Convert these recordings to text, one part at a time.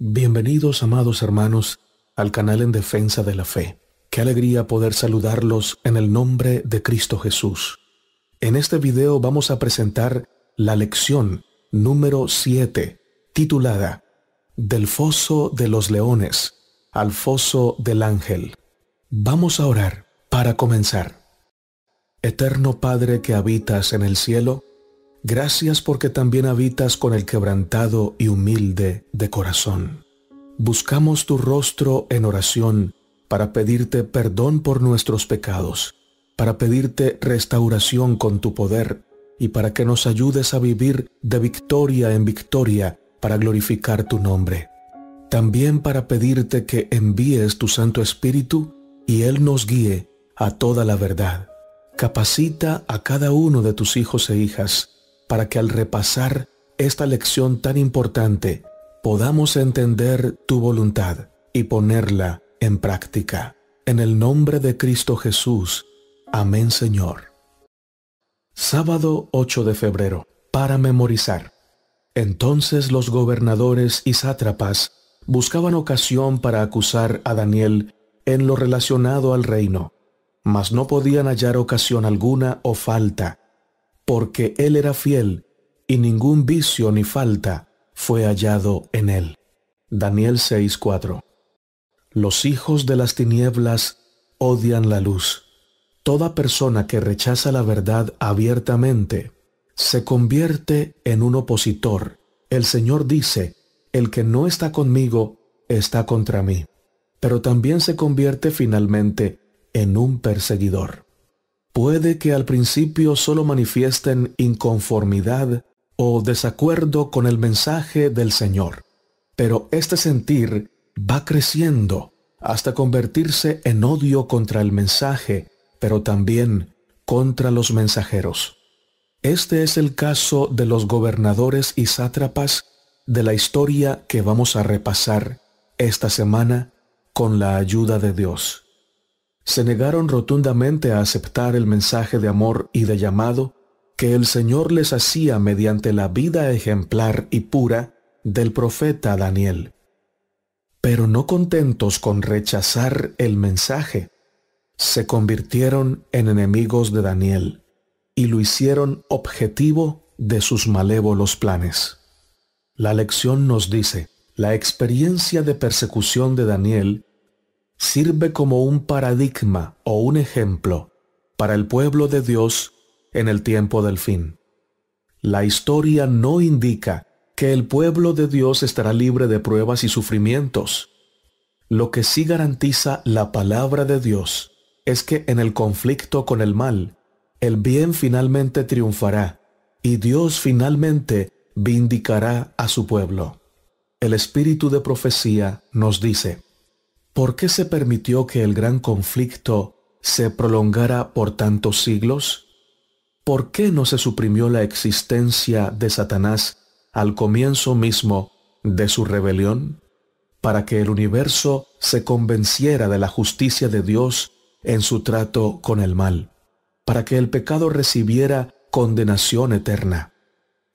Bienvenidos, amados hermanos, al canal En Defensa de la Fe. Qué alegría poder saludarlos en el nombre de Cristo Jesús. En este video vamos a presentar la lección número 7, titulada Del foso de los leones al foso del ángel. Vamos a orar para comenzar. Eterno Padre que habitas en el cielo, Gracias porque también habitas con el quebrantado y humilde de corazón. Buscamos tu rostro en oración para pedirte perdón por nuestros pecados, para pedirte restauración con tu poder y para que nos ayudes a vivir de victoria en victoria para glorificar tu nombre. También para pedirte que envíes tu Santo Espíritu y Él nos guíe a toda la verdad. Capacita a cada uno de tus hijos e hijas para que al repasar esta lección tan importante podamos entender tu voluntad y ponerla en práctica. En el nombre de Cristo Jesús. Amén Señor. Sábado 8 de febrero. Para memorizar. Entonces los gobernadores y sátrapas buscaban ocasión para acusar a Daniel en lo relacionado al reino, mas no podían hallar ocasión alguna o falta porque él era fiel, y ningún vicio ni falta fue hallado en él. Daniel 6:4 Los hijos de las tinieblas odian la luz. Toda persona que rechaza la verdad abiertamente se convierte en un opositor. El Señor dice, el que no está conmigo está contra mí, pero también se convierte finalmente en un perseguidor. Puede que al principio solo manifiesten inconformidad o desacuerdo con el mensaje del Señor, pero este sentir va creciendo hasta convertirse en odio contra el mensaje, pero también contra los mensajeros. Este es el caso de los gobernadores y sátrapas de la historia que vamos a repasar esta semana con la ayuda de Dios se negaron rotundamente a aceptar el mensaje de amor y de llamado que el Señor les hacía mediante la vida ejemplar y pura del profeta Daniel. Pero no contentos con rechazar el mensaje, se convirtieron en enemigos de Daniel y lo hicieron objetivo de sus malévolos planes. La lección nos dice, la experiencia de persecución de Daniel sirve como un paradigma o un ejemplo para el pueblo de Dios en el tiempo del fin. La historia no indica que el pueblo de Dios estará libre de pruebas y sufrimientos. Lo que sí garantiza la palabra de Dios es que en el conflicto con el mal, el bien finalmente triunfará y Dios finalmente vindicará a su pueblo. El espíritu de profecía nos dice, ¿por qué se permitió que el gran conflicto se prolongara por tantos siglos? ¿Por qué no se suprimió la existencia de Satanás al comienzo mismo de su rebelión? Para que el universo se convenciera de la justicia de Dios en su trato con el mal, para que el pecado recibiera condenación eterna.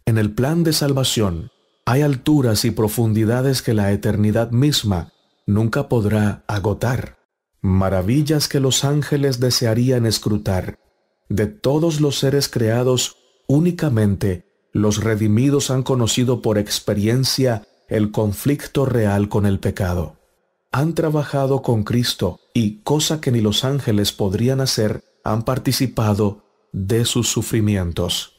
En el plan de salvación hay alturas y profundidades que la eternidad misma nunca podrá agotar. Maravillas que los ángeles desearían escrutar. De todos los seres creados, únicamente los redimidos han conocido por experiencia el conflicto real con el pecado. Han trabajado con Cristo y, cosa que ni los ángeles podrían hacer, han participado de sus sufrimientos.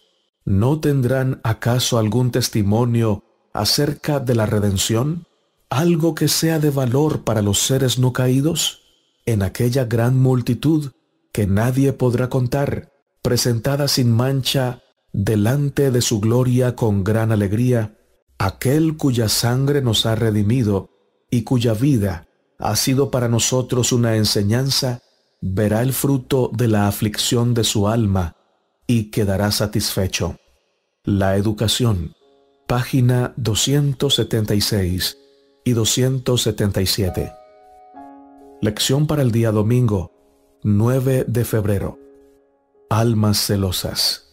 ¿No tendrán acaso algún testimonio acerca de la redención? algo que sea de valor para los seres no caídos, en aquella gran multitud que nadie podrá contar, presentada sin mancha delante de su gloria con gran alegría, aquel cuya sangre nos ha redimido y cuya vida ha sido para nosotros una enseñanza, verá el fruto de la aflicción de su alma y quedará satisfecho. La educación, página 276 y 277. Lección para el día domingo, 9 de febrero. Almas celosas.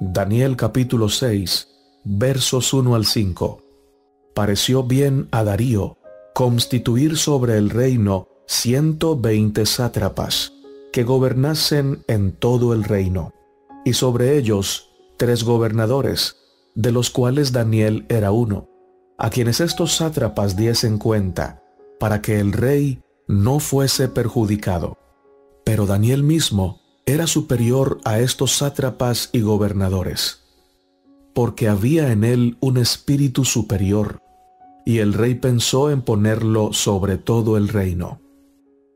Daniel capítulo 6, versos 1 al 5. Pareció bien a Darío constituir sobre el reino 120 sátrapas que gobernasen en todo el reino, y sobre ellos tres gobernadores, de los cuales Daniel era uno a quienes estos sátrapas diesen cuenta, para que el rey no fuese perjudicado. Pero Daniel mismo era superior a estos sátrapas y gobernadores, porque había en él un espíritu superior, y el rey pensó en ponerlo sobre todo el reino.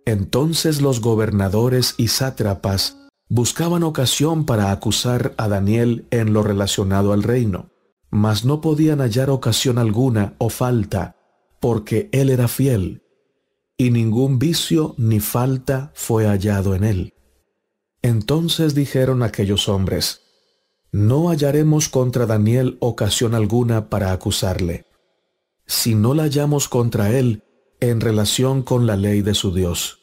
Entonces los gobernadores y sátrapas buscaban ocasión para acusar a Daniel en lo relacionado al reino, mas no podían hallar ocasión alguna o falta, porque él era fiel, y ningún vicio ni falta fue hallado en él. Entonces dijeron aquellos hombres, No hallaremos contra Daniel ocasión alguna para acusarle, si no la hallamos contra él en relación con la ley de su Dios.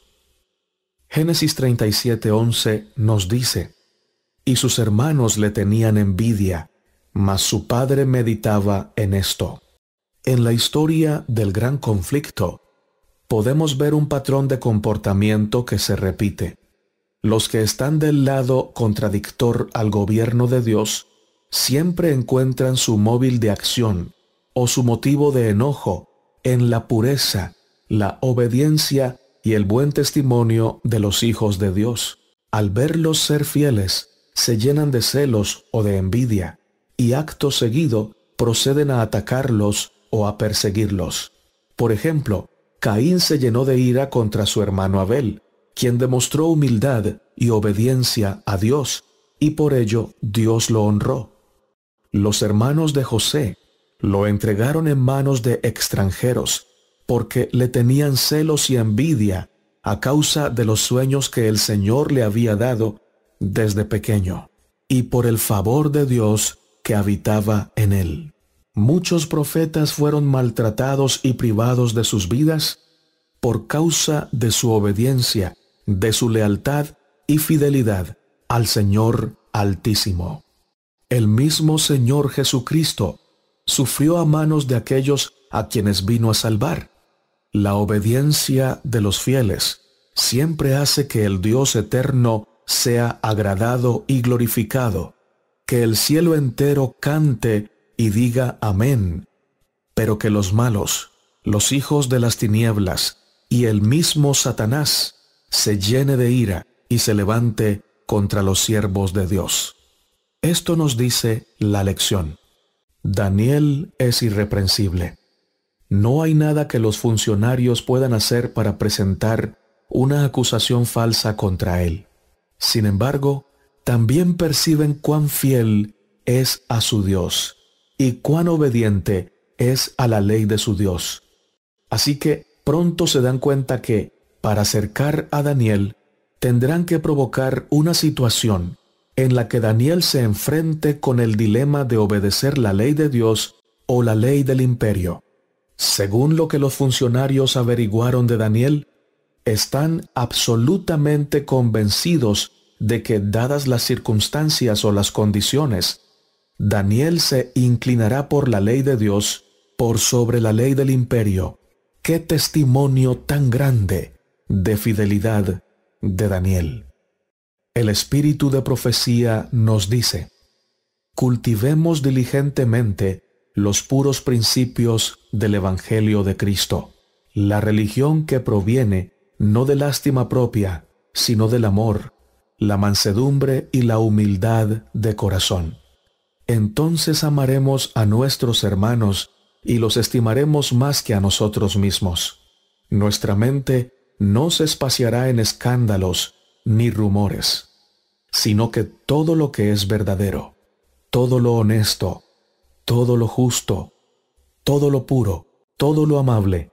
Génesis 37:11 nos dice, Y sus hermanos le tenían envidia, mas su padre meditaba en esto. En la historia del gran conflicto, podemos ver un patrón de comportamiento que se repite. Los que están del lado contradictor al gobierno de Dios siempre encuentran su móvil de acción o su motivo de enojo en la pureza, la obediencia y el buen testimonio de los hijos de Dios. Al verlos ser fieles, se llenan de celos o de envidia y acto seguido proceden a atacarlos o a perseguirlos. Por ejemplo, Caín se llenó de ira contra su hermano Abel, quien demostró humildad y obediencia a Dios, y por ello Dios lo honró. Los hermanos de José lo entregaron en manos de extranjeros, porque le tenían celos y envidia a causa de los sueños que el Señor le había dado desde pequeño. Y por el favor de Dios, que habitaba en él. Muchos profetas fueron maltratados y privados de sus vidas por causa de su obediencia, de su lealtad y fidelidad al Señor Altísimo. El mismo Señor Jesucristo sufrió a manos de aquellos a quienes vino a salvar. La obediencia de los fieles siempre hace que el Dios eterno sea agradado y glorificado, que el cielo entero cante y diga amén, pero que los malos, los hijos de las tinieblas y el mismo Satanás se llene de ira y se levante contra los siervos de Dios. Esto nos dice la lección. Daniel es irreprensible. No hay nada que los funcionarios puedan hacer para presentar una acusación falsa contra él. Sin embargo, también perciben cuán fiel es a su Dios y cuán obediente es a la ley de su Dios. Así que pronto se dan cuenta que, para acercar a Daniel, tendrán que provocar una situación en la que Daniel se enfrente con el dilema de obedecer la ley de Dios o la ley del imperio. Según lo que los funcionarios averiguaron de Daniel, están absolutamente convencidos de que dadas las circunstancias o las condiciones, Daniel se inclinará por la ley de Dios, por sobre la ley del imperio. Qué testimonio tan grande de fidelidad de Daniel. El espíritu de profecía nos dice, cultivemos diligentemente los puros principios del Evangelio de Cristo, la religión que proviene no de lástima propia, sino del amor, la mansedumbre y la humildad de corazón. Entonces amaremos a nuestros hermanos y los estimaremos más que a nosotros mismos. Nuestra mente no se espaciará en escándalos ni rumores, sino que todo lo que es verdadero, todo lo honesto, todo lo justo, todo lo puro, todo lo amable,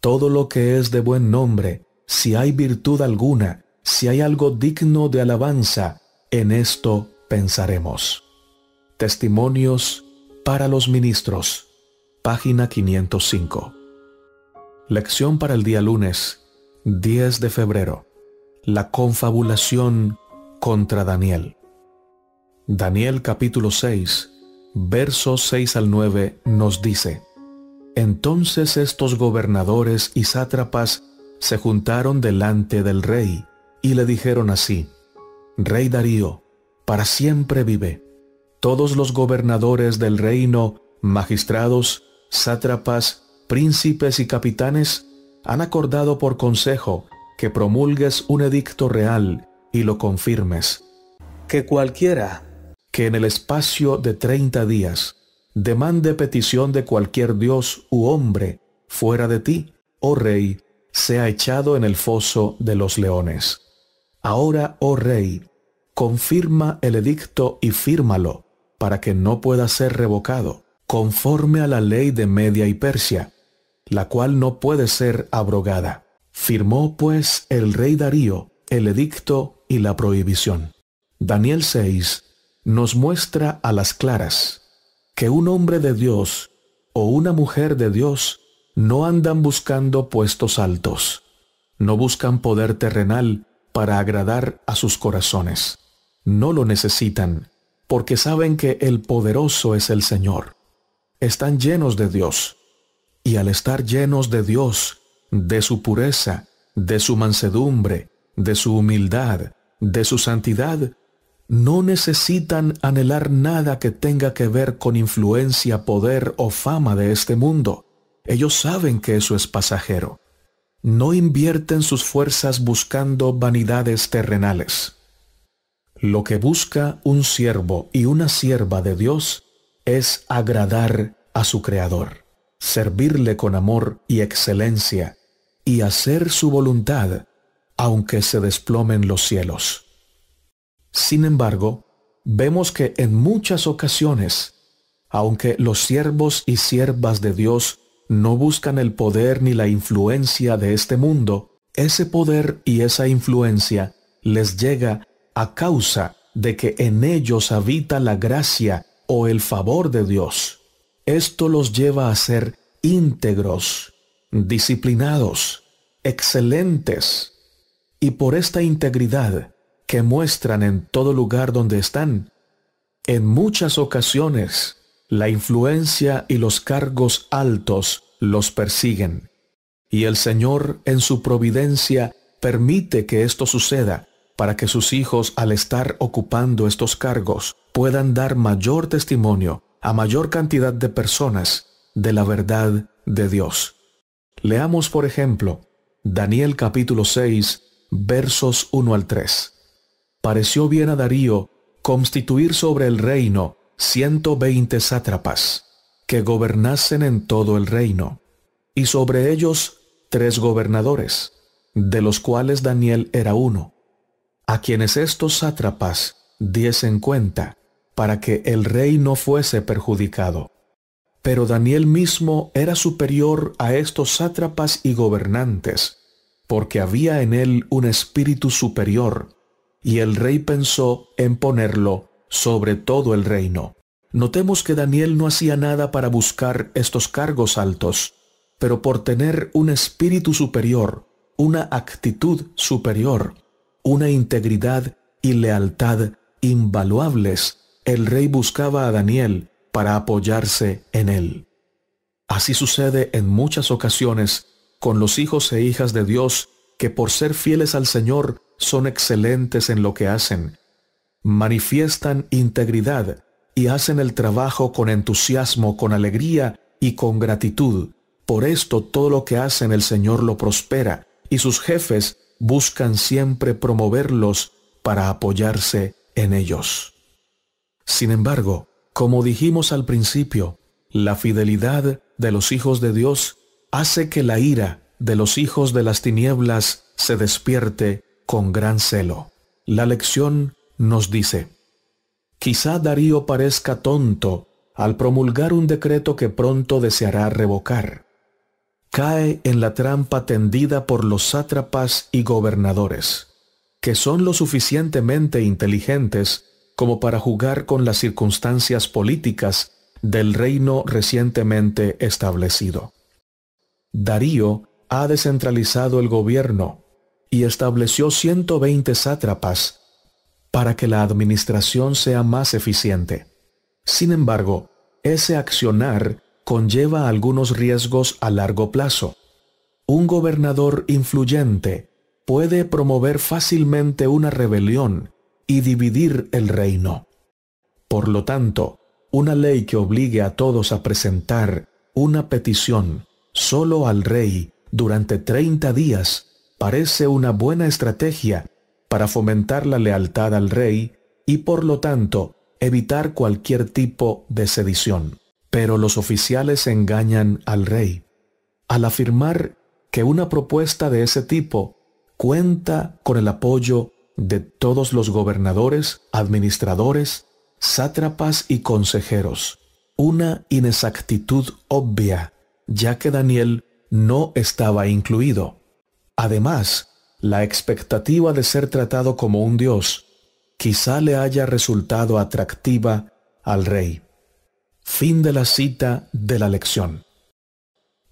todo lo que es de buen nombre, si hay virtud alguna, si hay algo digno de alabanza, en esto pensaremos. Testimonios para los ministros, página 505. Lección para el día lunes, 10 de febrero. La confabulación contra Daniel. Daniel capítulo 6, versos 6 al 9 nos dice, Entonces estos gobernadores y sátrapas se juntaron delante del rey, y le dijeron así, Rey Darío, para siempre vive. Todos los gobernadores del reino, magistrados, sátrapas, príncipes y capitanes han acordado por consejo que promulgues un edicto real y lo confirmes. Que cualquiera que en el espacio de treinta días demande petición de cualquier dios u hombre fuera de ti, oh rey, sea echado en el foso de los leones. Ahora, oh rey, confirma el edicto y fírmalo, para que no pueda ser revocado, conforme a la ley de Media y Persia, la cual no puede ser abrogada. Firmó pues el rey Darío el edicto y la prohibición. Daniel 6 nos muestra a las claras que un hombre de Dios o una mujer de Dios no andan buscando puestos altos, no buscan poder terrenal para agradar a sus corazones. No lo necesitan, porque saben que el poderoso es el Señor. Están llenos de Dios. Y al estar llenos de Dios, de su pureza, de su mansedumbre, de su humildad, de su santidad, no necesitan anhelar nada que tenga que ver con influencia, poder o fama de este mundo. Ellos saben que eso es pasajero no invierten sus fuerzas buscando vanidades terrenales. Lo que busca un siervo y una sierva de Dios es agradar a su Creador, servirle con amor y excelencia, y hacer su voluntad, aunque se desplomen los cielos. Sin embargo, vemos que en muchas ocasiones, aunque los siervos y siervas de Dios no buscan el poder ni la influencia de este mundo, ese poder y esa influencia les llega a causa de que en ellos habita la gracia o el favor de Dios. Esto los lleva a ser íntegros, disciplinados, excelentes, y por esta integridad que muestran en todo lugar donde están, en muchas ocasiones la influencia y los cargos altos los persiguen. Y el Señor en su providencia permite que esto suceda para que sus hijos al estar ocupando estos cargos puedan dar mayor testimonio a mayor cantidad de personas de la verdad de Dios. Leamos por ejemplo Daniel capítulo 6 versos 1 al 3. Pareció bien a Darío constituir sobre el reino veinte sátrapas, que gobernasen en todo el reino, y sobre ellos tres gobernadores, de los cuales Daniel era uno, a quienes estos sátrapas diesen cuenta, para que el rey no fuese perjudicado. Pero Daniel mismo era superior a estos sátrapas y gobernantes, porque había en él un espíritu superior, y el rey pensó en ponerlo sobre todo el reino. Notemos que Daniel no hacía nada para buscar estos cargos altos, pero por tener un espíritu superior, una actitud superior, una integridad y lealtad invaluables, el rey buscaba a Daniel para apoyarse en él. Así sucede en muchas ocasiones con los hijos e hijas de Dios que por ser fieles al Señor son excelentes en lo que hacen, manifiestan integridad y hacen el trabajo con entusiasmo, con alegría y con gratitud. Por esto todo lo que hacen el Señor lo prospera y sus jefes buscan siempre promoverlos para apoyarse en ellos. Sin embargo, como dijimos al principio, la fidelidad de los hijos de Dios hace que la ira de los hijos de las tinieblas se despierte con gran celo. La lección nos dice, Quizá Darío parezca tonto al promulgar un decreto que pronto deseará revocar. Cae en la trampa tendida por los sátrapas y gobernadores, que son lo suficientemente inteligentes como para jugar con las circunstancias políticas del reino recientemente establecido. Darío ha descentralizado el gobierno y estableció 120 sátrapas para que la administración sea más eficiente. Sin embargo, ese accionar conlleva algunos riesgos a largo plazo. Un gobernador influyente puede promover fácilmente una rebelión y dividir el reino. Por lo tanto, una ley que obligue a todos a presentar una petición solo al rey durante 30 días parece una buena estrategia para fomentar la lealtad al rey y por lo tanto evitar cualquier tipo de sedición. Pero los oficiales engañan al rey. Al afirmar que una propuesta de ese tipo cuenta con el apoyo de todos los gobernadores, administradores, sátrapas y consejeros. Una inexactitud obvia, ya que Daniel no estaba incluido. Además, la expectativa de ser tratado como un dios quizá le haya resultado atractiva al rey. Fin de la cita de la lección.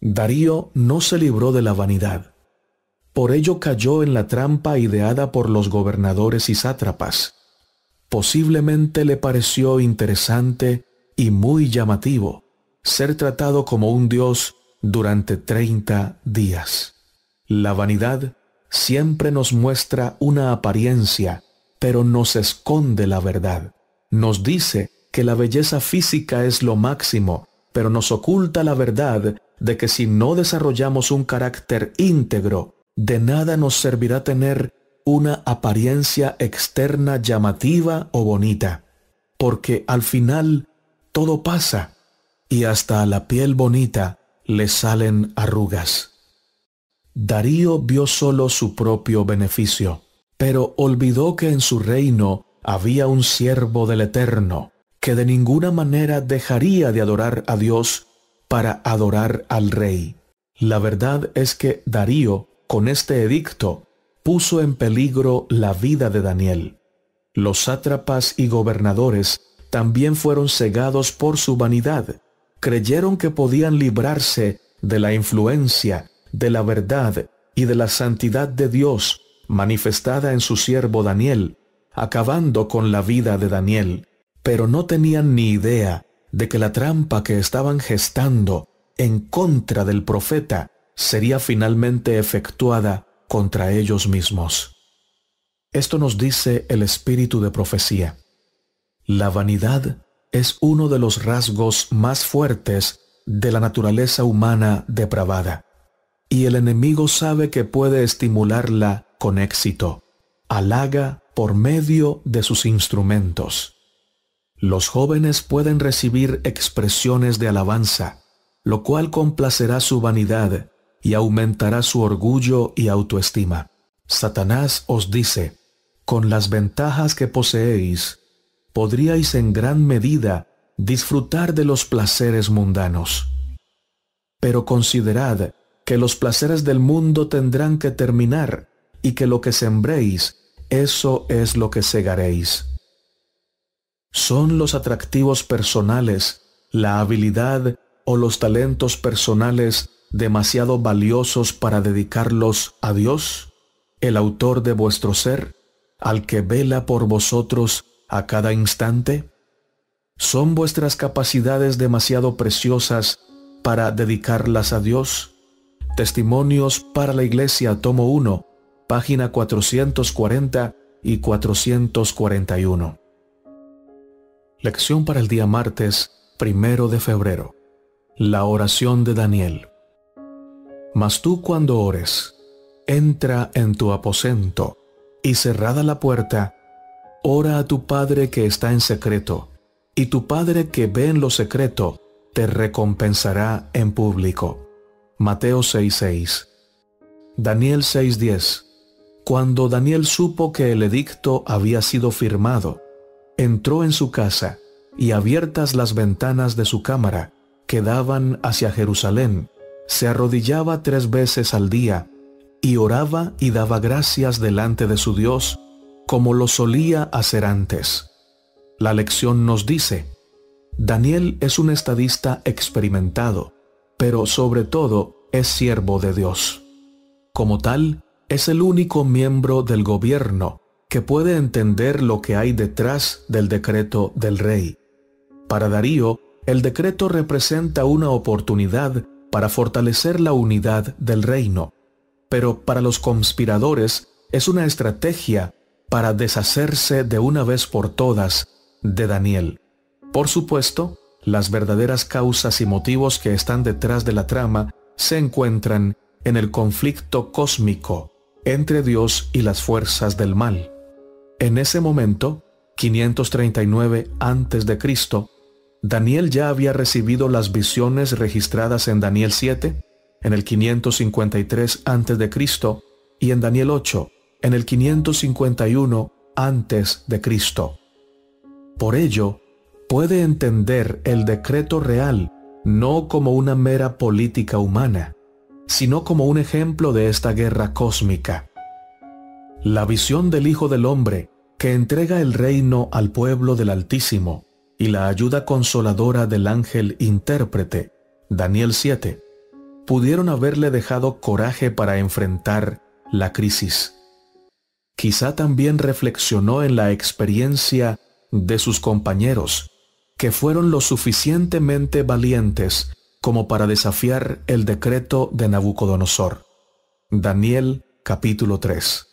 Darío no se libró de la vanidad. Por ello cayó en la trampa ideada por los gobernadores y sátrapas. Posiblemente le pareció interesante y muy llamativo ser tratado como un dios durante 30 días. La vanidad siempre nos muestra una apariencia, pero nos esconde la verdad. Nos dice que la belleza física es lo máximo, pero nos oculta la verdad de que si no desarrollamos un carácter íntegro, de nada nos servirá tener una apariencia externa llamativa o bonita, porque al final todo pasa y hasta a la piel bonita le salen arrugas. Darío vio solo su propio beneficio, pero olvidó que en su reino había un siervo del Eterno, que de ninguna manera dejaría de adorar a Dios para adorar al rey. La verdad es que Darío, con este edicto, puso en peligro la vida de Daniel. Los sátrapas y gobernadores también fueron cegados por su vanidad. Creyeron que podían librarse de la influencia de la verdad y de la santidad de Dios manifestada en su siervo Daniel, acabando con la vida de Daniel, pero no tenían ni idea de que la trampa que estaban gestando en contra del profeta sería finalmente efectuada contra ellos mismos. Esto nos dice el espíritu de profecía. La vanidad es uno de los rasgos más fuertes de la naturaleza humana depravada y el enemigo sabe que puede estimularla con éxito. Alaga por medio de sus instrumentos. Los jóvenes pueden recibir expresiones de alabanza, lo cual complacerá su vanidad y aumentará su orgullo y autoestima. Satanás os dice, con las ventajas que poseéis, podríais en gran medida disfrutar de los placeres mundanos. Pero considerad que los placeres del mundo tendrán que terminar, y que lo que sembréis, eso es lo que segaréis. Son los atractivos personales, la habilidad o los talentos personales demasiado valiosos para dedicarlos a Dios, el autor de vuestro ser, al que vela por vosotros a cada instante? ¿Son vuestras capacidades demasiado preciosas para dedicarlas a Dios? Testimonios para la Iglesia, tomo 1, página 440 y 441. Lección para el día martes, primero de febrero. La oración de Daniel. Mas tú cuando ores, entra en tu aposento, y cerrada la puerta, ora a tu Padre que está en secreto, y tu Padre que ve en lo secreto, te recompensará en público Mateo 6:6. Daniel 6:10. Cuando Daniel supo que el edicto había sido firmado, entró en su casa, y abiertas las ventanas de su cámara, que daban hacia Jerusalén, se arrodillaba tres veces al día, y oraba y daba gracias delante de su Dios, como lo solía hacer antes. La lección nos dice, Daniel es un estadista experimentado, pero sobre todo es siervo de Dios. Como tal, es el único miembro del gobierno que puede entender lo que hay detrás del decreto del rey. Para Darío, el decreto representa una oportunidad para fortalecer la unidad del reino, pero para los conspiradores es una estrategia para deshacerse de una vez por todas de Daniel. Por supuesto, las verdaderas causas y motivos que están detrás de la trama se encuentran en el conflicto cósmico entre Dios y las fuerzas del mal. En ese momento, 539 a.C., Daniel ya había recibido las visiones registradas en Daniel 7, en el 553 a.C. y en Daniel 8, en el 551 a.C. Por ello, puede entender el decreto real no como una mera política humana, sino como un ejemplo de esta guerra cósmica. La visión del Hijo del Hombre, que entrega el reino al pueblo del Altísimo, y la ayuda consoladora del ángel intérprete, Daniel 7, pudieron haberle dejado coraje para enfrentar la crisis. Quizá también reflexionó en la experiencia de sus compañeros, que fueron lo suficientemente valientes como para desafiar el decreto de Nabucodonosor. Daniel capítulo 3.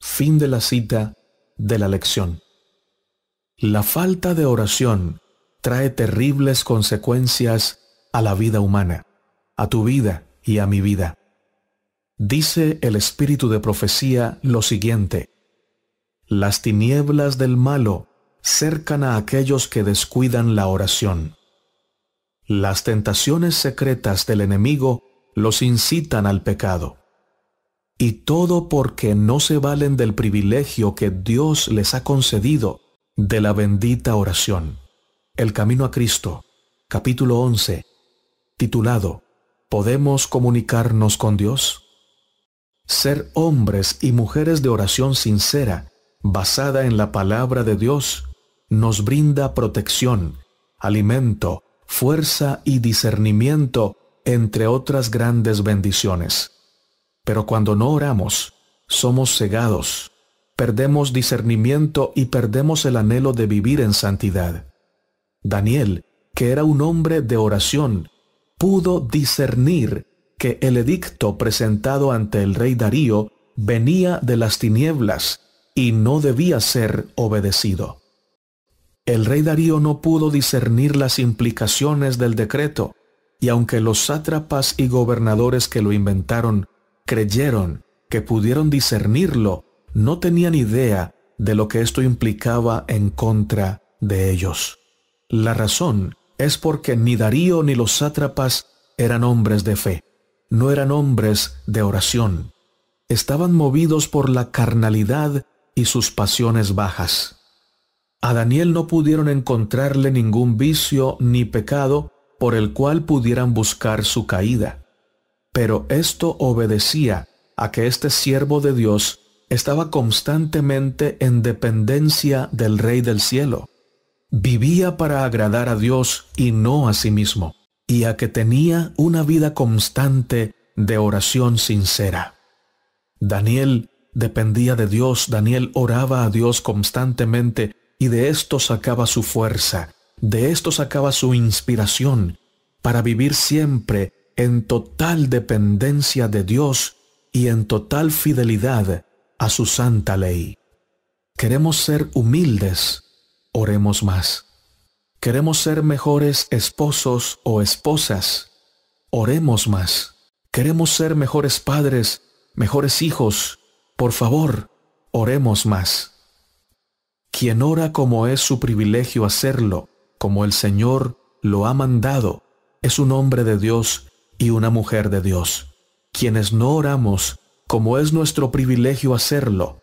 Fin de la cita de la lección. La falta de oración trae terribles consecuencias a la vida humana, a tu vida y a mi vida. Dice el espíritu de profecía lo siguiente. Las tinieblas del malo cercan a aquellos que descuidan la oración. Las tentaciones secretas del enemigo los incitan al pecado. Y todo porque no se valen del privilegio que Dios les ha concedido de la bendita oración. El Camino a Cristo, capítulo 11, titulado ¿Podemos comunicarnos con Dios? Ser hombres y mujeres de oración sincera, basada en la palabra de Dios, nos brinda protección, alimento, fuerza y discernimiento, entre otras grandes bendiciones. Pero cuando no oramos, somos cegados, perdemos discernimiento y perdemos el anhelo de vivir en santidad. Daniel, que era un hombre de oración, pudo discernir que el edicto presentado ante el rey Darío venía de las tinieblas y no debía ser obedecido. El rey Darío no pudo discernir las implicaciones del decreto, y aunque los sátrapas y gobernadores que lo inventaron creyeron que pudieron discernirlo, no tenían idea de lo que esto implicaba en contra de ellos. La razón es porque ni Darío ni los sátrapas eran hombres de fe, no eran hombres de oración. Estaban movidos por la carnalidad y sus pasiones bajas. A Daniel no pudieron encontrarle ningún vicio ni pecado por el cual pudieran buscar su caída. Pero esto obedecía a que este siervo de Dios estaba constantemente en dependencia del Rey del Cielo. Vivía para agradar a Dios y no a sí mismo, y a que tenía una vida constante de oración sincera. Daniel dependía de Dios, Daniel oraba a Dios constantemente y de esto sacaba su fuerza, de esto sacaba su inspiración, para vivir siempre en total dependencia de Dios y en total fidelidad a su santa ley. Queremos ser humildes, oremos más. Queremos ser mejores esposos o esposas, oremos más. Queremos ser mejores padres, mejores hijos, por favor, oremos más. Quien ora como es su privilegio hacerlo, como el Señor lo ha mandado, es un hombre de Dios y una mujer de Dios. Quienes no oramos, como es nuestro privilegio hacerlo,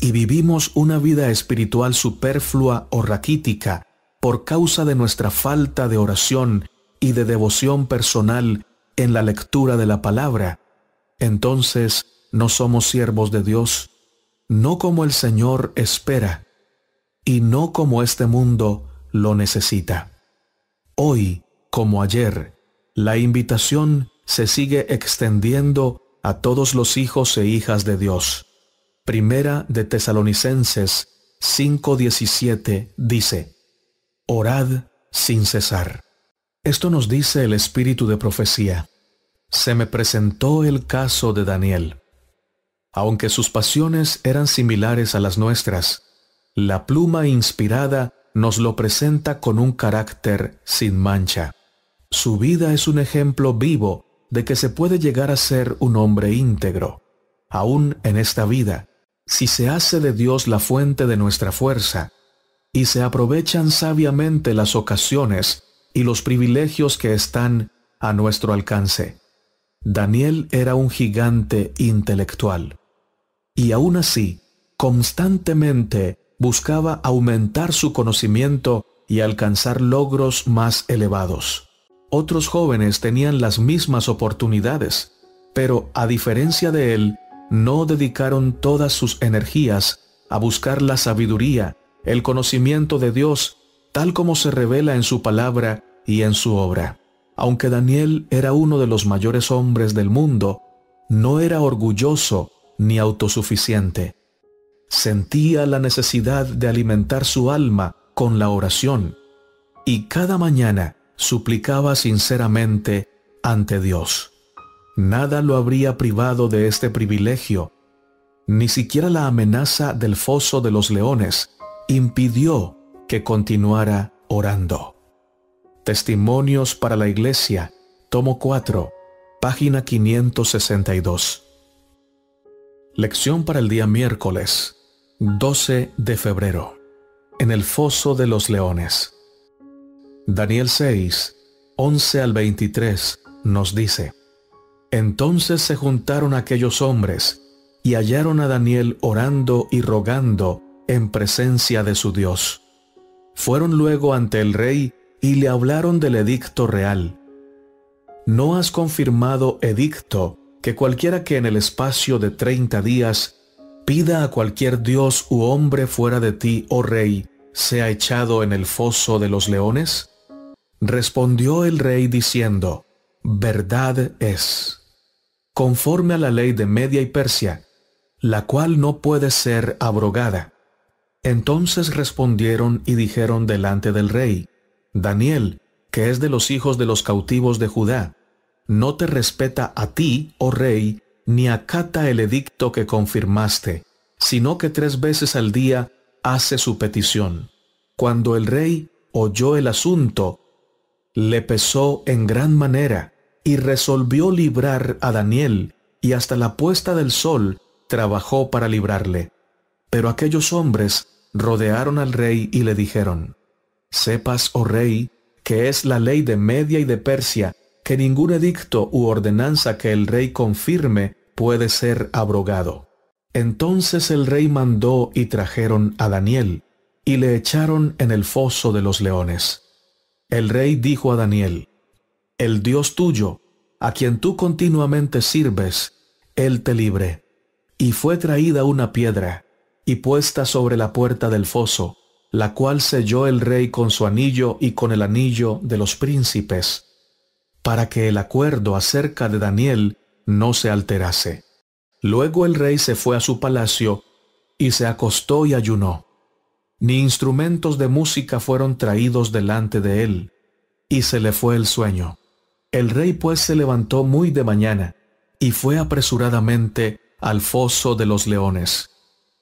y vivimos una vida espiritual superflua o raquítica por causa de nuestra falta de oración y de devoción personal en la lectura de la palabra, entonces no somos siervos de Dios, no como el Señor espera, y no como este mundo lo necesita. Hoy, como ayer, la invitación se sigue extendiendo a todos los hijos e hijas de Dios. Primera de Tesalonicenses 5:17 dice, Orad sin cesar. Esto nos dice el espíritu de profecía. Se me presentó el caso de Daniel. Aunque sus pasiones eran similares a las nuestras, la pluma inspirada nos lo presenta con un carácter sin mancha. Su vida es un ejemplo vivo de que se puede llegar a ser un hombre íntegro. Aún en esta vida, si se hace de Dios la fuente de nuestra fuerza, y se aprovechan sabiamente las ocasiones y los privilegios que están a nuestro alcance. Daniel era un gigante intelectual, y aún así, constantemente buscaba aumentar su conocimiento y alcanzar logros más elevados. Otros jóvenes tenían las mismas oportunidades, pero a diferencia de él, no dedicaron todas sus energías a buscar la sabiduría, el conocimiento de Dios, tal como se revela en su palabra y en su obra. Aunque Daniel era uno de los mayores hombres del mundo, no era orgulloso ni autosuficiente. Sentía la necesidad de alimentar su alma con la oración y cada mañana suplicaba sinceramente ante Dios. Nada lo habría privado de este privilegio, ni siquiera la amenaza del foso de los leones impidió que continuara orando. Testimonios para la Iglesia, tomo 4, página 562. Lección para el día miércoles. 12 de febrero. En el foso de los leones. Daniel 6, 11 al 23 nos dice, Entonces se juntaron aquellos hombres y hallaron a Daniel orando y rogando en presencia de su Dios. Fueron luego ante el rey y le hablaron del edicto real. ¿No has confirmado edicto que cualquiera que en el espacio de treinta días Pida a cualquier dios u hombre fuera de ti, oh rey, sea echado en el foso de los leones? Respondió el rey diciendo, Verdad es, conforme a la ley de Media y Persia, la cual no puede ser abrogada. Entonces respondieron y dijeron delante del rey, Daniel, que es de los hijos de los cautivos de Judá, no te respeta a ti, oh rey, ni acata el edicto que confirmaste, sino que tres veces al día hace su petición. Cuando el rey oyó el asunto, le pesó en gran manera y resolvió librar a Daniel, y hasta la puesta del sol trabajó para librarle. Pero aquellos hombres rodearon al rey y le dijeron, Sepas, oh rey, que es la ley de Media y de Persia, que ningún edicto u ordenanza que el rey confirme puede ser abrogado. Entonces el rey mandó y trajeron a Daniel, y le echaron en el foso de los leones. El rey dijo a Daniel, El Dios tuyo, a quien tú continuamente sirves, Él te libre. Y fue traída una piedra, y puesta sobre la puerta del foso, la cual selló el rey con su anillo y con el anillo de los príncipes, para que el acuerdo acerca de Daniel no se alterase. Luego el rey se fue a su palacio y se acostó y ayunó. Ni instrumentos de música fueron traídos delante de él, y se le fue el sueño. El rey pues se levantó muy de mañana, y fue apresuradamente al foso de los leones.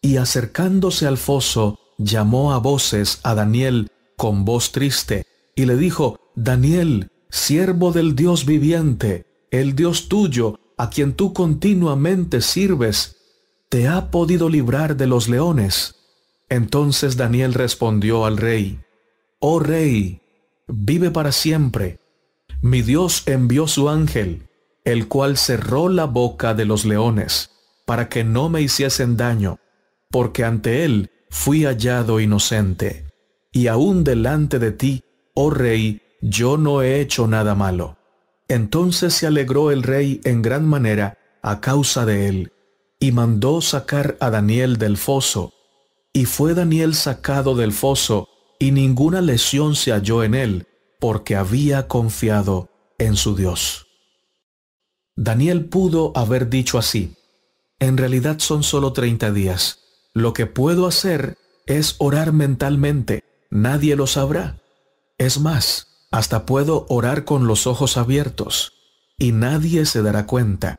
Y acercándose al foso, llamó a voces a Daniel con voz triste, y le dijo, Daniel, siervo del Dios viviente, el Dios tuyo, a quien tú continuamente sirves, te ha podido librar de los leones. Entonces Daniel respondió al rey, Oh rey, vive para siempre. Mi Dios envió su ángel, el cual cerró la boca de los leones, para que no me hiciesen daño, porque ante él fui hallado inocente. Y aún delante de ti, oh rey, yo no he hecho nada malo. Entonces se alegró el rey en gran manera a causa de él, y mandó sacar a Daniel del foso. Y fue Daniel sacado del foso, y ninguna lesión se halló en él, porque había confiado en su Dios. Daniel pudo haber dicho así, en realidad son solo treinta días. Lo que puedo hacer es orar mentalmente, nadie lo sabrá. Es más, hasta puedo orar con los ojos abiertos y nadie se dará cuenta,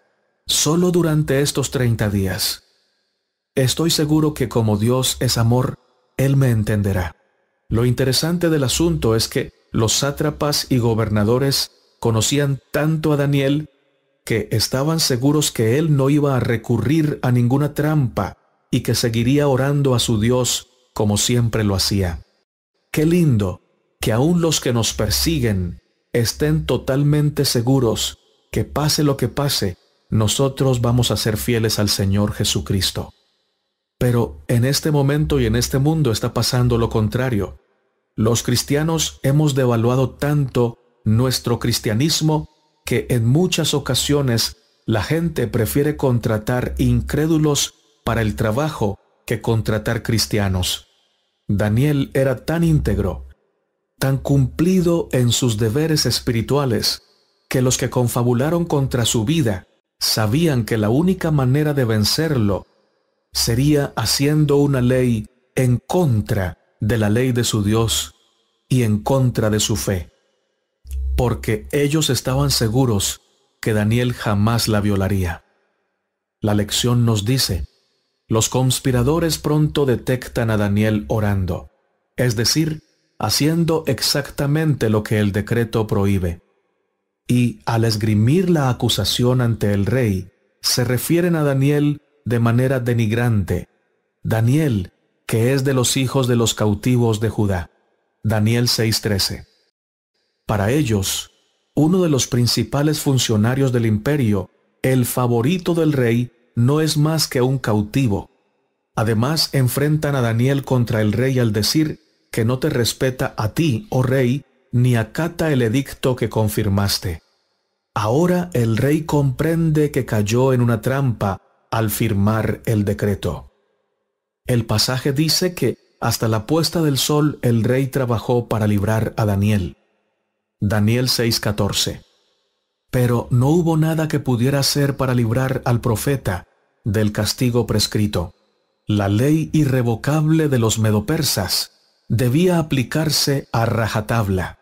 solo durante estos 30 días. Estoy seguro que como Dios es amor, Él me entenderá. Lo interesante del asunto es que los sátrapas y gobernadores conocían tanto a Daniel que estaban seguros que él no iba a recurrir a ninguna trampa y que seguiría orando a su Dios como siempre lo hacía. Qué lindo que aún los que nos persiguen estén totalmente seguros que pase lo que pase, nosotros vamos a ser fieles al Señor Jesucristo. Pero en este momento y en este mundo está pasando lo contrario. Los cristianos hemos devaluado tanto nuestro cristianismo que en muchas ocasiones la gente prefiere contratar incrédulos para el trabajo que contratar cristianos. Daniel era tan íntegro tan cumplido en sus deberes espirituales, que los que confabularon contra su vida sabían que la única manera de vencerlo sería haciendo una ley en contra de la ley de su Dios y en contra de su fe, porque ellos estaban seguros que Daniel jamás la violaría. La lección nos dice, los conspiradores pronto detectan a Daniel orando, es decir, haciendo exactamente lo que el decreto prohíbe. Y al esgrimir la acusación ante el rey, se refieren a Daniel de manera denigrante. Daniel, que es de los hijos de los cautivos de Judá. Daniel 6:13. Para ellos, uno de los principales funcionarios del imperio, el favorito del rey, no es más que un cautivo. Además, enfrentan a Daniel contra el rey al decir, que no te respeta a ti, oh rey, ni acata el edicto que confirmaste. Ahora el rey comprende que cayó en una trampa al firmar el decreto. El pasaje dice que hasta la puesta del sol el rey trabajó para librar a Daniel. Daniel 6:14. Pero no hubo nada que pudiera hacer para librar al profeta del castigo prescrito. La ley irrevocable de los medopersas debía aplicarse a rajatabla.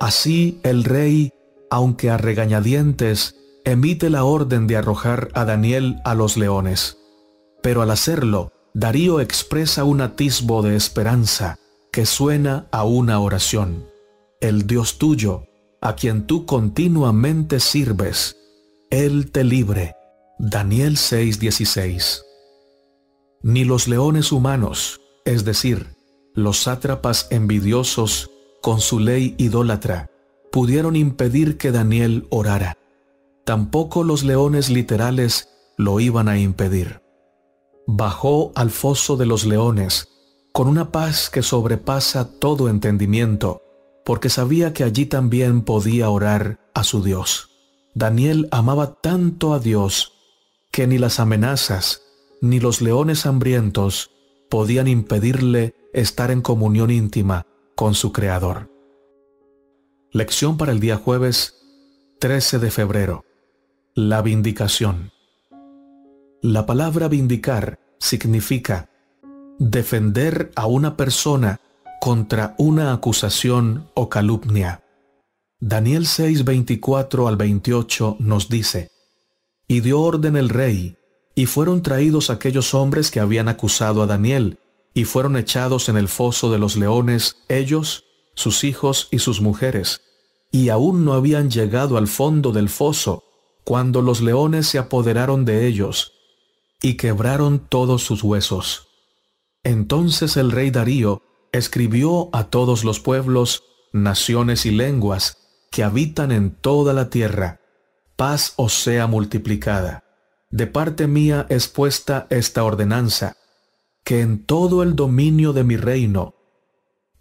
Así el rey, aunque a regañadientes, emite la orden de arrojar a Daniel a los leones. Pero al hacerlo, Darío expresa un atisbo de esperanza que suena a una oración. El Dios tuyo, a quien tú continuamente sirves, Él te libre. Daniel 6:16. Ni los leones humanos, es decir, los sátrapas envidiosos, con su ley idólatra, pudieron impedir que Daniel orara. Tampoco los leones literales lo iban a impedir. Bajó al foso de los leones, con una paz que sobrepasa todo entendimiento, porque sabía que allí también podía orar a su Dios. Daniel amaba tanto a Dios que ni las amenazas, ni los leones hambrientos podían impedirle estar en comunión íntima con su Creador. Lección para el día jueves 13 de febrero. La vindicación. La palabra vindicar significa defender a una persona contra una acusación o calumnia. Daniel 6, 24 al 28 nos dice, Y dio orden el rey, y fueron traídos aquellos hombres que habían acusado a Daniel, y fueron echados en el foso de los leones, ellos, sus hijos y sus mujeres, y aún no habían llegado al fondo del foso, cuando los leones se apoderaron de ellos, y quebraron todos sus huesos. Entonces el rey Darío escribió a todos los pueblos, naciones y lenguas que habitan en toda la tierra, paz os sea multiplicada. De parte mía es puesta esta ordenanza, que en todo el dominio de mi reino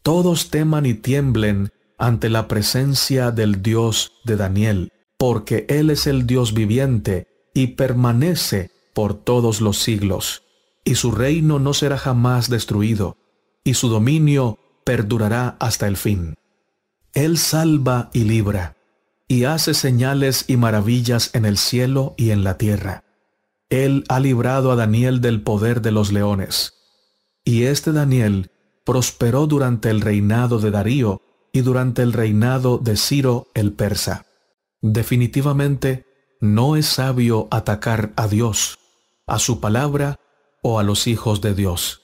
todos teman y tiemblen ante la presencia del Dios de Daniel, porque Él es el Dios viviente y permanece por todos los siglos, y su reino no será jamás destruido, y su dominio perdurará hasta el fin. Él salva y libra, y hace señales y maravillas en el cielo y en la tierra. Él ha librado a Daniel del poder de los leones y este Daniel prosperó durante el reinado de Darío y durante el reinado de Ciro el persa. Definitivamente, no es sabio atacar a Dios, a su palabra o a los hijos de Dios.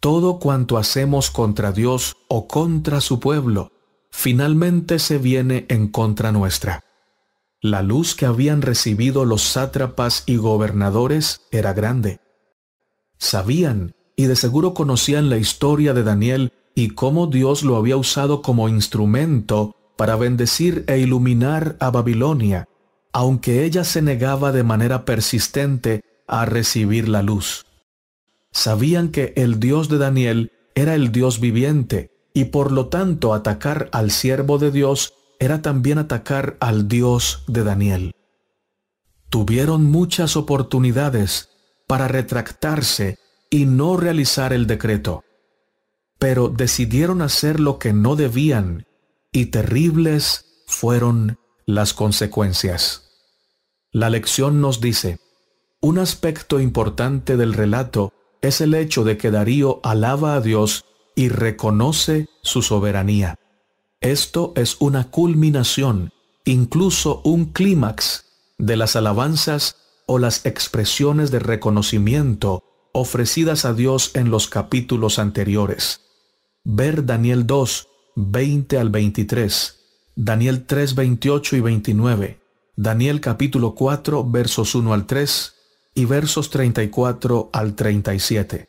Todo cuanto hacemos contra Dios o contra su pueblo, finalmente se viene en contra nuestra. La luz que habían recibido los sátrapas y gobernadores era grande. Sabían y de seguro conocían la historia de Daniel y cómo Dios lo había usado como instrumento para bendecir e iluminar a Babilonia, aunque ella se negaba de manera persistente a recibir la luz. Sabían que el Dios de Daniel era el Dios viviente, y por lo tanto atacar al siervo de Dios era también atacar al Dios de Daniel. Tuvieron muchas oportunidades para retractarse y no realizar el decreto. Pero decidieron hacer lo que no debían y terribles fueron las consecuencias. La lección nos dice, un aspecto importante del relato es el hecho de que Darío alaba a Dios y reconoce su soberanía. Esto es una culminación, incluso un clímax, de las alabanzas o las expresiones de reconocimiento ofrecidas a Dios en los capítulos anteriores. Ver Daniel 2, 20 al 23, Daniel 3, 28 y 29, Daniel capítulo 4, versos 1 al 3 y versos 34 al 37.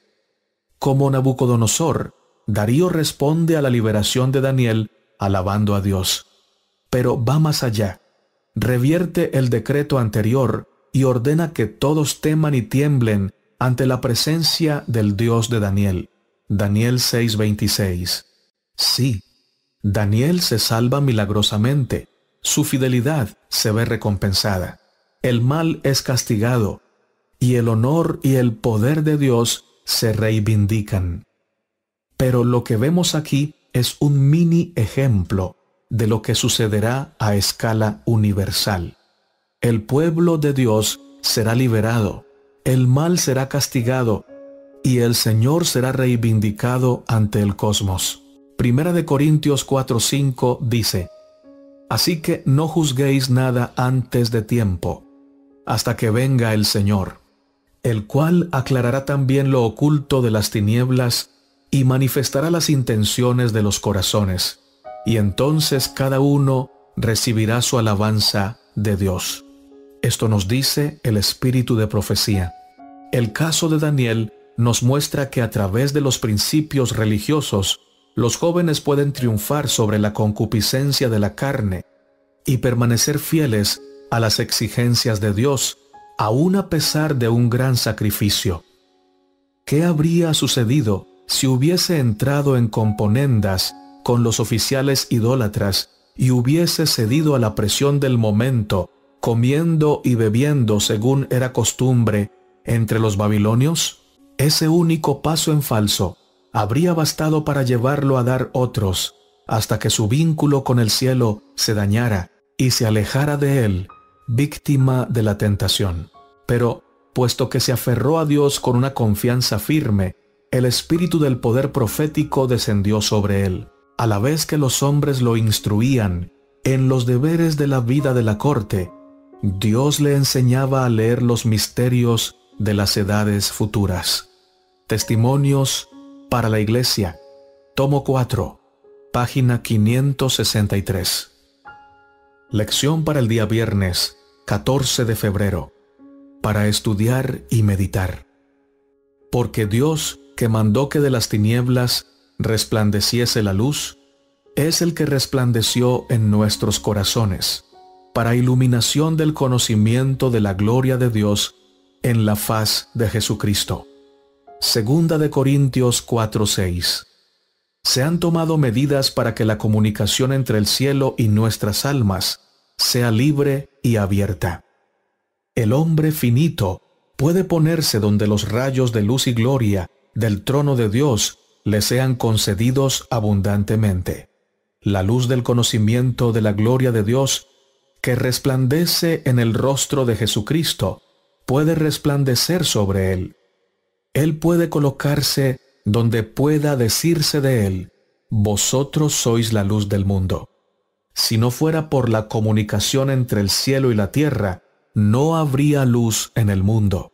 Como Nabucodonosor, Darío responde a la liberación de Daniel alabando a Dios. Pero va más allá. Revierte el decreto anterior y ordena que todos teman y tiemblen ante la presencia del Dios de Daniel. Daniel 6:26. Sí, Daniel se salva milagrosamente, su fidelidad se ve recompensada, el mal es castigado, y el honor y el poder de Dios se reivindican. Pero lo que vemos aquí es un mini ejemplo de lo que sucederá a escala universal. El pueblo de Dios será liberado, el mal será castigado y el Señor será reivindicado ante el cosmos. Primera de Corintios 4:5 dice, Así que no juzguéis nada antes de tiempo, hasta que venga el Señor, el cual aclarará también lo oculto de las tinieblas y manifestará las intenciones de los corazones, y entonces cada uno recibirá su alabanza de Dios. Esto nos dice el espíritu de profecía. El caso de Daniel nos muestra que a través de los principios religiosos, los jóvenes pueden triunfar sobre la concupiscencia de la carne y permanecer fieles a las exigencias de Dios, aun a pesar de un gran sacrificio. ¿Qué habría sucedido si hubiese entrado en componendas con los oficiales idólatras y hubiese cedido a la presión del momento comiendo y bebiendo según era costumbre entre los babilonios? Ese único paso en falso habría bastado para llevarlo a dar otros, hasta que su vínculo con el cielo se dañara y se alejara de él, víctima de la tentación. Pero, puesto que se aferró a Dios con una confianza firme, el espíritu del poder profético descendió sobre él, a la vez que los hombres lo instruían en los deberes de la vida de la corte Dios le enseñaba a leer los misterios de las edades futuras. Testimonios para la Iglesia, tomo 4, página 563. Lección para el día viernes, 14 de febrero, para estudiar y meditar. Porque Dios, que mandó que de las tinieblas resplandeciese la luz, es el que resplandeció en nuestros corazones para iluminación del conocimiento de la gloria de Dios en la faz de Jesucristo. Segunda de Corintios 4:6. Se han tomado medidas para que la comunicación entre el cielo y nuestras almas sea libre y abierta. El hombre finito puede ponerse donde los rayos de luz y gloria del trono de Dios le sean concedidos abundantemente. La luz del conocimiento de la gloria de Dios que resplandece en el rostro de Jesucristo puede resplandecer sobre él. Él puede colocarse donde pueda decirse de él, vosotros sois la luz del mundo. Si no fuera por la comunicación entre el cielo y la tierra, no habría luz en el mundo.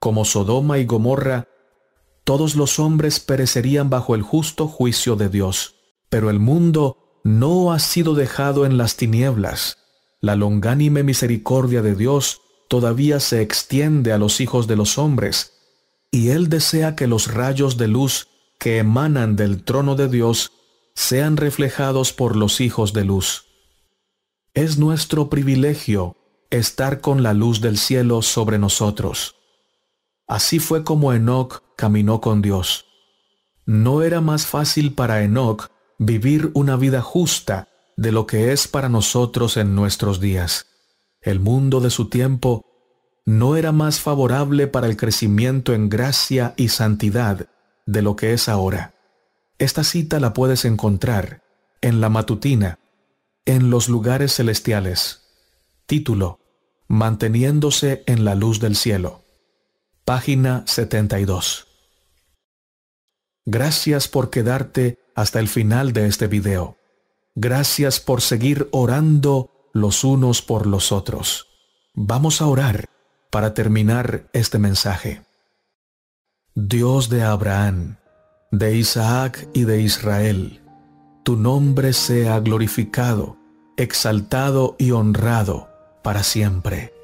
Como Sodoma y Gomorra, todos los hombres perecerían bajo el justo juicio de Dios. Pero el mundo no ha sido dejado en las tinieblas, la longánime misericordia de Dios todavía se extiende a los hijos de los hombres, y Él desea que los rayos de luz que emanan del trono de Dios sean reflejados por los hijos de luz. Es nuestro privilegio estar con la luz del cielo sobre nosotros. Así fue como Enoc caminó con Dios. No era más fácil para Enoc vivir una vida justa de lo que es para nosotros en nuestros días. El mundo de su tiempo no era más favorable para el crecimiento en gracia y santidad de lo que es ahora. Esta cita la puedes encontrar en la matutina, en los lugares celestiales. Título, Manteniéndose en la luz del cielo. Página 72. Gracias por quedarte hasta el final de este video. Gracias por seguir orando los unos por los otros. Vamos a orar para terminar este mensaje. Dios de Abraham, de Isaac y de Israel, tu nombre sea glorificado, exaltado y honrado para siempre.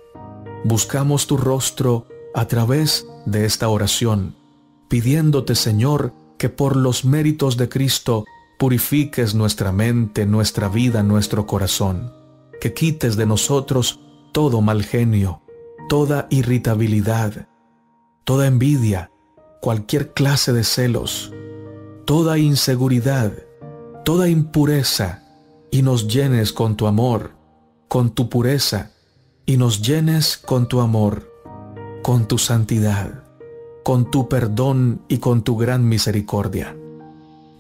Buscamos tu rostro a través de esta oración, pidiéndote, Señor, que por los méritos de Cristo purifiques nuestra mente, nuestra vida, nuestro corazón, que quites de nosotros todo mal genio, toda irritabilidad, toda envidia, cualquier clase de celos, toda inseguridad, toda impureza, y nos llenes con tu amor, con tu pureza, y nos llenes con tu amor, con tu santidad, con tu perdón y con tu gran misericordia.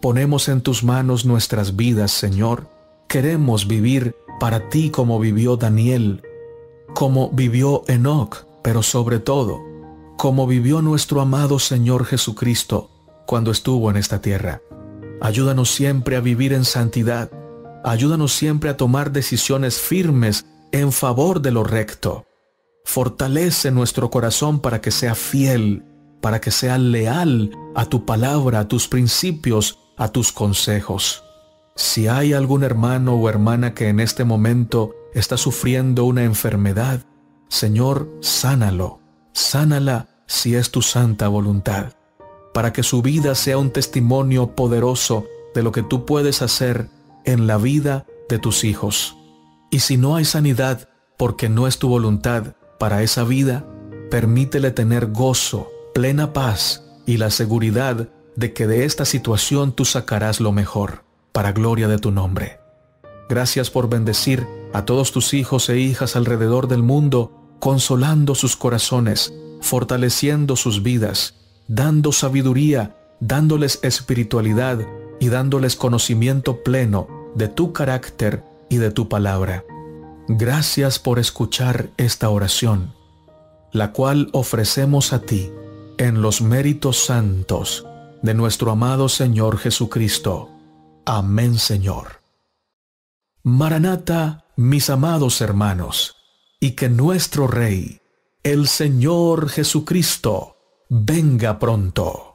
Ponemos en tus manos nuestras vidas, Señor. Queremos vivir para ti como vivió Daniel, como vivió Enoch, pero sobre todo, como vivió nuestro amado Señor Jesucristo cuando estuvo en esta tierra. Ayúdanos siempre a vivir en santidad. Ayúdanos siempre a tomar decisiones firmes en favor de lo recto. Fortalece nuestro corazón para que sea fiel, para que sea leal a tu palabra, a tus principios a tus consejos. Si hay algún hermano o hermana que en este momento está sufriendo una enfermedad, Señor, sánalo, sánala si es tu santa voluntad, para que su vida sea un testimonio poderoso de lo que tú puedes hacer en la vida de tus hijos. Y si no hay sanidad porque no es tu voluntad para esa vida, permítele tener gozo, plena paz y la seguridad de que de esta situación tú sacarás lo mejor, para gloria de tu nombre. Gracias por bendecir a todos tus hijos e hijas alrededor del mundo, consolando sus corazones, fortaleciendo sus vidas, dando sabiduría, dándoles espiritualidad y dándoles conocimiento pleno de tu carácter y de tu palabra. Gracias por escuchar esta oración, la cual ofrecemos a ti en los méritos santos de nuestro amado Señor Jesucristo. Amén, Señor. Maranata, mis amados hermanos, y que nuestro Rey, el Señor Jesucristo, venga pronto.